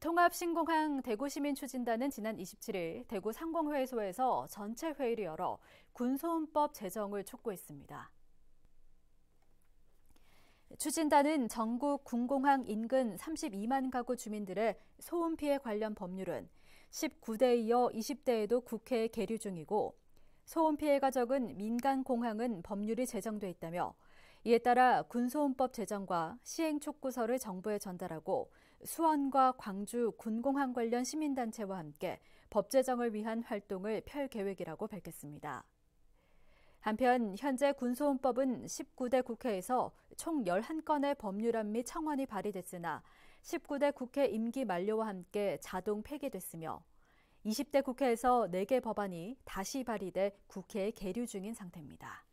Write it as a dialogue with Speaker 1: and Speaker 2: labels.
Speaker 1: 통합신공항 대구시민 추진단은 지난 27일 대구 상공회의소에서 전체 회의를 열어 군소음법 제정을 촉구했습니다. 추진단은 전국 군공항 인근 32만 가구 주민들의 소음 피해 관련 법률은 19대 이어 20대에도 국회에 계류 중이고 소음 피해가 적은 민간 공항은 법률이 제정돼 있다며 이에 따라 군소음법 제정과 시행 촉구서를 정부에 전달하고 수원과 광주 군공항 관련 시민단체와 함께 법 제정을 위한 활동을 펼 계획이라고 밝혔습니다. 한편 현재 군소음법은 19대 국회에서 총 11건의 법률안 및 청원이 발의됐으나 19대 국회 임기 만료와 함께 자동 폐기됐으며 20대 국회에서 4개 법안이 다시 발의돼 국회에 계류 중인 상태입니다.